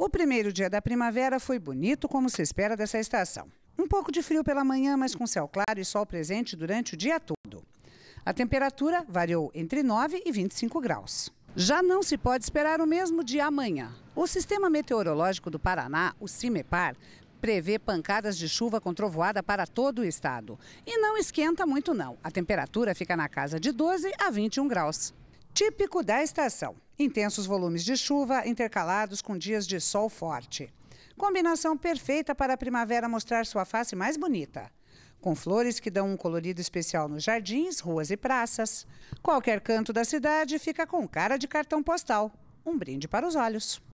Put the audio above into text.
O primeiro dia da primavera foi bonito, como se espera dessa estação. Um pouco de frio pela manhã, mas com céu claro e sol presente durante o dia todo. A temperatura variou entre 9 e 25 graus. Já não se pode esperar o mesmo dia amanhã. O Sistema Meteorológico do Paraná, o CIMEPAR, prevê pancadas de chuva com trovoada para todo o estado. E não esquenta muito não. A temperatura fica na casa de 12 a 21 graus típico da estação. Intensos volumes de chuva intercalados com dias de sol forte. Combinação perfeita para a primavera mostrar sua face mais bonita. Com flores que dão um colorido especial nos jardins, ruas e praças. Qualquer canto da cidade fica com cara de cartão postal. Um brinde para os olhos.